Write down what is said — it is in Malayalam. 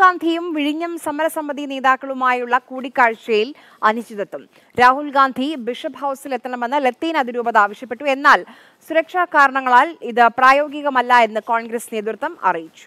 ഗാന്ധിയും വിഴിഞ്ഞം സമരസമിതി നേതാക്കളുമായുള്ള കൂടിക്കാഴ്ചയിൽ അനിശ്ചിതത്വം രാഹുൽ ഗാന്ധി ബിഷപ്പ് ഹൌസിൽ എത്തണമെന്ന് ലത്തീൻ അതിരൂപത ആവശ്യപ്പെട്ടു എന്നാൽ സുരക്ഷാ കാരണങ്ങളാൽ ഇത് പ്രായോഗികമല്ല എന്ന് കോൺഗ്രസ് നേതൃത്വം അറിയിച്ചു